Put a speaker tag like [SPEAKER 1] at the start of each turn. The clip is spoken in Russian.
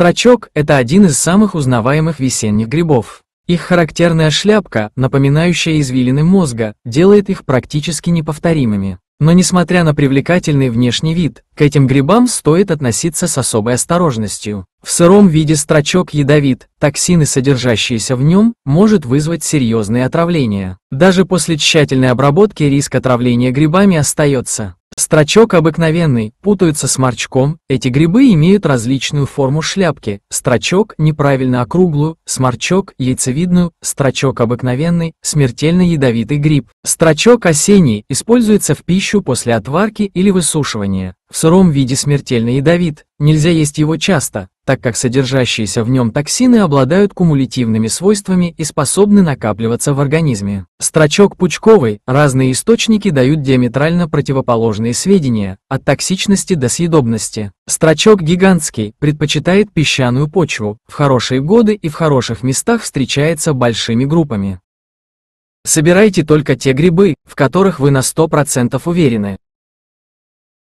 [SPEAKER 1] Строчок – это один из самых узнаваемых весенних грибов. Их характерная шляпка, напоминающая извилины мозга, делает их практически неповторимыми. Но несмотря на привлекательный внешний вид, к этим грибам стоит относиться с особой осторожностью. В сыром виде строчок ядовит, токсины, содержащиеся в нем, может вызвать серьезные отравления. Даже после тщательной обработки риск отравления грибами остается. Строчок обыкновенный, путаются с морчком, эти грибы имеют различную форму шляпки, строчок неправильно округлую, сморчок яйцевидную, строчок обыкновенный, смертельно ядовитый гриб. Строчок осенний используется в пищу после отварки или высушивания. В сыром виде смертельно ядовит, нельзя есть его часто, так как содержащиеся в нем токсины обладают кумулятивными свойствами и способны накапливаться в организме. Строчок пучковый. разные источники дают диаметрально противоположные сведения, от токсичности до съедобности. Строчок гигантский предпочитает песчаную почву, в хорошие годы и в хороших местах встречается большими группами. Собирайте только те грибы, в которых вы на 100% уверены.